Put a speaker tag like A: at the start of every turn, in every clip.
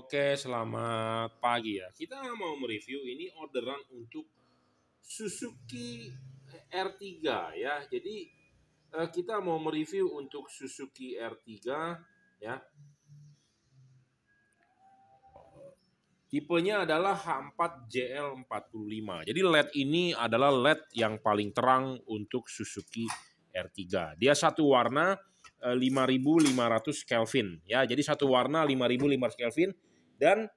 A: Oke, selamat pagi ya. Kita mau mereview ini orderan untuk Suzuki R3 ya. Jadi eh, kita mau mereview untuk Suzuki R3 ya. Tipenya adalah H4JL45. Jadi LED ini adalah LED yang paling terang untuk Suzuki R3. Dia satu warna, 5500 eh, Kelvin ya. Jadi satu warna 5500 Kelvin dan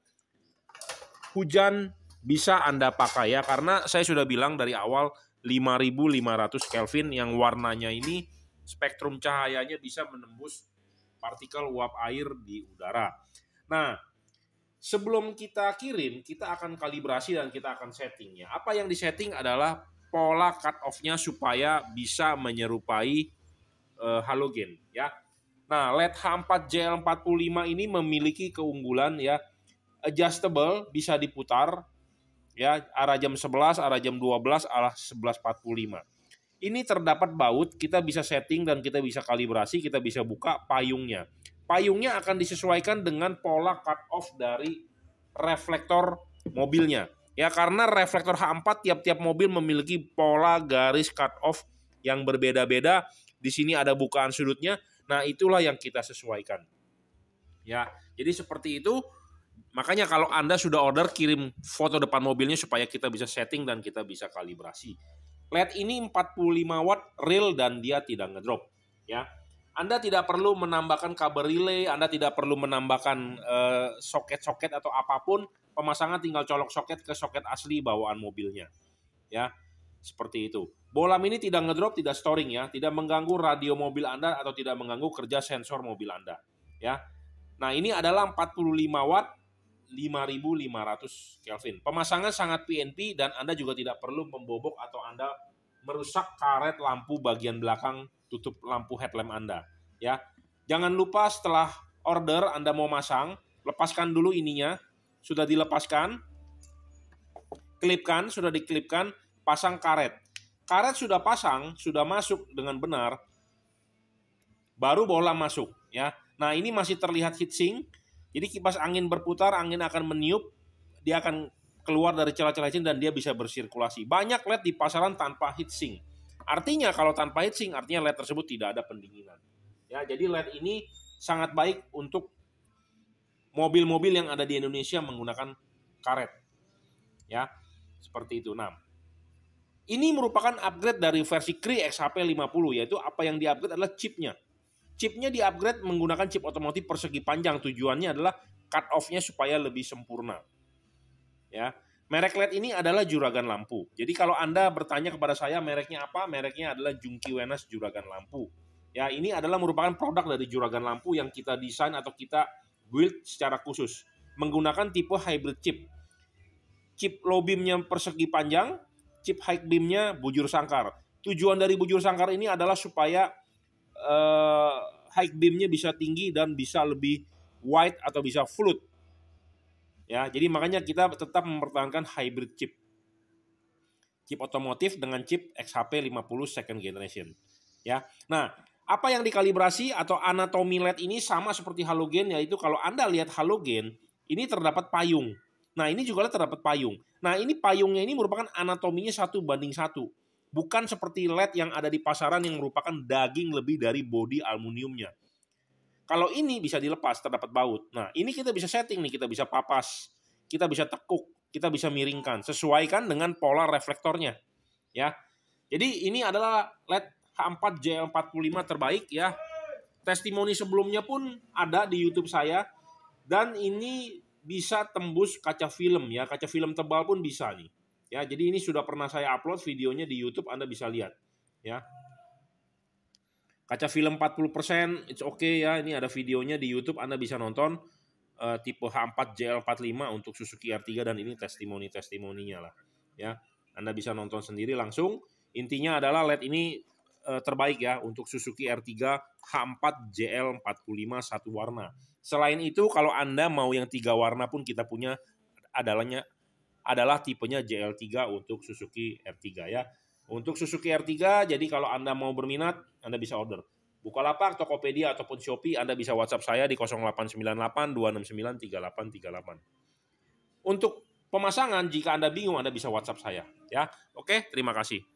A: hujan bisa Anda pakai ya karena saya sudah bilang dari awal 5500 Kelvin yang warnanya ini spektrum cahayanya bisa menembus partikel uap air di udara. Nah, sebelum kita kirim, kita akan kalibrasi dan kita akan settingnya. Apa yang disetting adalah pola cut offnya supaya bisa menyerupai uh, halogen ya. Nah, LED H4 JL45 ini memiliki keunggulan ya adjustable, bisa diputar ya arah jam 11, arah jam 12, arah 11.45. Ini terdapat baut, kita bisa setting dan kita bisa kalibrasi, kita bisa buka payungnya. Payungnya akan disesuaikan dengan pola cut off dari reflektor mobilnya. Ya karena reflektor H4 tiap-tiap mobil memiliki pola garis cut off yang berbeda-beda di sini ada bukaan sudutnya. Nah, itulah yang kita sesuaikan. Ya, jadi seperti itu. Makanya kalau Anda sudah order kirim foto depan mobilnya supaya kita bisa setting dan kita bisa kalibrasi. LED ini 45 watt real dan dia tidak ngedrop, ya. Anda tidak perlu menambahkan kabel relay, Anda tidak perlu menambahkan eh, soket-soket uh, atau apapun, pemasangan tinggal colok soket ke soket asli bawaan mobilnya. Ya. Seperti itu. Bolam ini tidak ngedrop, tidak storing ya, tidak mengganggu radio mobil Anda atau tidak mengganggu kerja sensor mobil Anda, ya. Nah, ini adalah 45 watt 5500 Kelvin. Pemasangan sangat PNP dan Anda juga tidak perlu membobok atau Anda merusak karet lampu bagian belakang tutup lampu headlamp Anda, ya. Jangan lupa setelah order Anda mau masang, lepaskan dulu ininya. Sudah dilepaskan. Klipkan, sudah diklipkan pasang karet. Karet sudah pasang, sudah masuk dengan benar, baru bola masuk ya. Nah ini masih terlihat hitsing, jadi kipas angin berputar, angin akan meniup, dia akan keluar dari celah-celah hitsing dan dia bisa bersirkulasi. Banyak LED di pasaran tanpa hitsing. Artinya kalau tanpa hitsing, artinya LED tersebut tidak ada pendinginan. Ya, jadi LED ini sangat baik untuk mobil-mobil yang ada di Indonesia menggunakan karet. Ya, seperti itu. Nah, ini merupakan upgrade dari versi Cree XHP 50 yaitu apa yang diupgrade adalah chipnya. Chipnya diupgrade menggunakan chip otomotif persegi panjang tujuannya adalah cut off-nya supaya lebih sempurna. Ya. Merek LED ini adalah juragan lampu. Jadi kalau Anda bertanya kepada saya mereknya apa? Mereknya adalah Junki Wenas juragan lampu. Ya, ini adalah merupakan produk dari juragan lampu yang kita desain atau kita build secara khusus menggunakan tipe hybrid chip. Chip low beam-nya persegi panjang, chip high beamnya bujur sangkar. Tujuan dari bujur sangkar ini adalah supaya uh, high beamnya bisa tinggi dan bisa lebih wide atau bisa fluid. Ya, jadi makanya kita tetap mempertahankan hybrid chip. Chip otomotif dengan chip XHP 50 second generation. Ya. Nah, apa yang dikalibrasi atau anatomi LED ini sama seperti halogen yaitu kalau Anda lihat halogen ini terdapat payung. Nah ini juga terdapat payung. Nah ini payungnya ini merupakan anatominya satu banding satu. Bukan seperti LED yang ada di pasaran yang merupakan daging lebih dari body aluminiumnya. Kalau ini bisa dilepas, terdapat baut. Nah ini kita bisa setting nih, kita bisa papas, kita bisa tekuk, kita bisa miringkan. Sesuaikan dengan pola reflektornya. ya. Jadi ini adalah LED H4J45 terbaik ya. Testimoni sebelumnya pun ada di YouTube saya. Dan ini bisa tembus kaca film ya, kaca film tebal pun bisa nih. Ya, jadi ini sudah pernah saya upload videonya di YouTube Anda bisa lihat ya. Kaca film 40% it's okay ya, ini ada videonya di YouTube Anda bisa nonton uh, tipe H4 JL45 untuk Suzuki R3 dan ini testimoni-testimoninya lah ya. Anda bisa nonton sendiri langsung. Intinya adalah LED ini uh, terbaik ya untuk Suzuki R3 H4 JL45 satu warna Selain itu, kalau Anda mau yang tiga warna pun kita punya adalahnya adalah tipenya JL3 untuk Suzuki R3 ya. Untuk Suzuki R3, jadi kalau Anda mau berminat, Anda bisa order. Bukalapak, Tokopedia, ataupun Shopee, Anda bisa WhatsApp saya di 0898-269-3838. Untuk pemasangan, jika Anda bingung, Anda bisa WhatsApp saya. ya. Oke, terima kasih.